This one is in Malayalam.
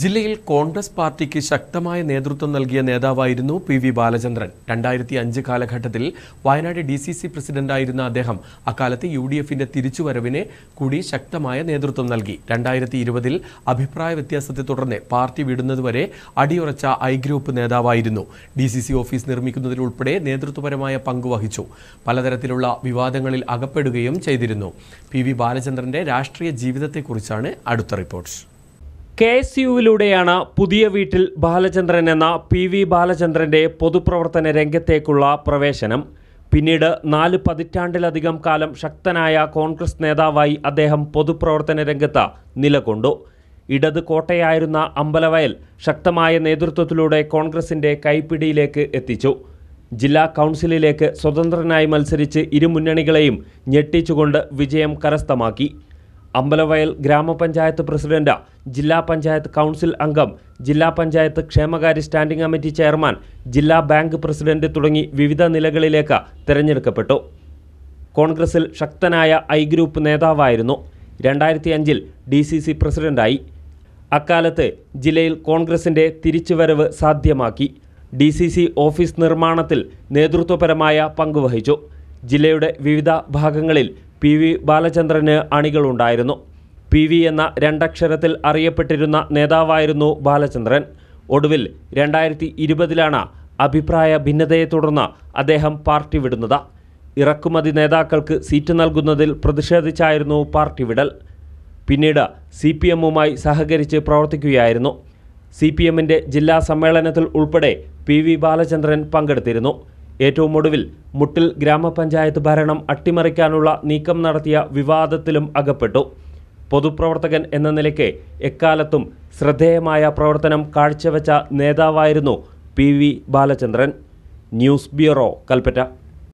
ജില്ലയിൽ കോൺഗ്രസ് പാർട്ടിക്ക് ശക്തമായ നേതൃത്വം നൽകിയ നേതാവായിരുന്നു പി വി ബാലചന്ദ്രൻ രണ്ടായിരത്തി അഞ്ച് കാലഘട്ടത്തിൽ വയനാട് ഡി സി സി പ്രസിഡന്റായിരുന്ന അദ്ദേഹം അക്കാലത്ത് യു ഡി എഫിന്റെ തിരിച്ചുവരവിനെ കൂടി ശക്തമായ നേതൃത്വം നൽകി രണ്ടായിരത്തി ഇരുപതിൽ അഭിപ്രായ വ്യത്യാസത്തെ തുടർന്ന് പാർട്ടി വിടുന്നതുവരെ അടിയുറച്ച ഐ ഗ്രൂപ്പ് നേതാവായിരുന്നു ഡി സി സി ഓഫീസ് നിർമ്മിക്കുന്നതിലുൾപ്പെടെ നേതൃത്വപരമായ പങ്കുവഹിച്ചു പലതരത്തിലുള്ള വിവാദങ്ങളിൽ അകപ്പെടുകയും ചെയ്തിരുന്നു പി വി ബാലചന്ദ്രന്റെ രാഷ്ട്രീയ ജീവിതത്തെക്കുറിച്ചാണ് അടുത്ത റിപ്പോർട്ട്സ് കെ എസ് യുവിലൂടെയാണ് പുതിയ വീട്ടിൽ ബാലചന്ദ്രൻ എന്ന പി വി ബാലചന്ദ്രൻ്റെ പൊതുപ്രവർത്തന രംഗത്തേക്കുള്ള പ്രവേശനം പിന്നീട് നാല് പതിറ്റാണ്ടിലധികം കാലം ശക്തനായ കോൺഗ്രസ് നേതാവായി അദ്ദേഹം പൊതുപ്രവർത്തന രംഗത്ത് നിലകൊണ്ടു ഇടത് കോട്ടയായിരുന്ന അമ്പലവയൽ ശക്തമായ നേതൃത്വത്തിലൂടെ കോൺഗ്രസിൻ്റെ കൈപ്പിടിയിലേക്ക് എത്തിച്ചു ജില്ലാ കൗൺസിലിലേക്ക് സ്വതന്ത്രനായി മത്സരിച്ച് ഇരുമുന്നണികളെയും മുന്നണികളെയും ഞെട്ടിച്ചുകൊണ്ട് വിജയം കരസ്ഥമാക്കി അമ്പലവയൽ ഗ്രാമപഞ്ചായത്ത് പ്രസിഡന്റ് ജില്ലാ പഞ്ചായത്ത് കൗൺസിൽ അംഗം ജില്ലാ പഞ്ചായത്ത് ക്ഷേമകാര്യ സ്റ്റാൻഡിംഗ് കമ്മിറ്റി ചെയർമാൻ ജില്ലാ ബാങ്ക് പ്രസിഡന്റ് തുടങ്ങി വിവിധ നിലകളിലേക്ക് തിരഞ്ഞെടുക്കപ്പെട്ടു കോൺഗ്രസിൽ ശക്തനായ ഐ ഗ്രൂപ്പ് നേതാവായിരുന്നു രണ്ടായിരത്തി അഞ്ചിൽ ഡി സി സി പ്രസിഡന്റായി അക്കാലത്ത് ജില്ലയിൽ കോൺഗ്രസിൻ്റെ തിരിച്ചുവരവ് സാധ്യമാക്കി ഡി സി സി ഓഫീസ് നിർമ്മാണത്തിൽ നേതൃത്വപരമായ പങ്കുവഹിച്ചു ജില്ലയുടെ വിവിധ ഭാഗങ്ങളിൽ പി വി ബാലചന്ദ്രന് അണികളുണ്ടായിരുന്നു പി വി എന്ന രണ്ടക്ഷരത്തിൽ അറിയപ്പെട്ടിരുന്ന നേതാവായിരുന്നു ബാലചന്ദ്രൻ ഒടുവിൽ രണ്ടായിരത്തി ഇരുപതിലാണ് അഭിപ്രായ ഭിന്നതയെ തുടർന്ന് അദ്ദേഹം പാർട്ടി വിടുന്നത് ഇറക്കുമതി നേതാക്കൾക്ക് സീറ്റ് നൽകുന്നതിൽ പ്രതിഷേധിച്ചായിരുന്നു പാർട്ടി വിടൽ പിന്നീട് സി പി എമ്മുമായി സഹകരിച്ച് പ്രവർത്തിക്കുകയായിരുന്നു സി പി എമ്മിൻ്റെ ജില്ലാ സമ്മേളനത്തിൽ ഉൾപ്പെടെ പി വി ബാലചന്ദ്രൻ പങ്കെടുത്തിരുന്നു ഏറ്റവും ഒടുവിൽ മുട്ടിൽ ഗ്രാമപഞ്ചായത്ത് ഭരണം അട്ടിമറിക്കാനുള്ള നീക്കം നടത്തിയ വിവാദത്തിലും അകപ്പെട്ടു പൊതുപ്രവർത്തകൻ എന്ന നിലയ്ക്ക് എക്കാലത്തും ശ്രദ്ധേയമായ പ്രവർത്തനം കാഴ്ചവെച്ച നേതാവായിരുന്നു P V Balachandran news bureau Kalpetta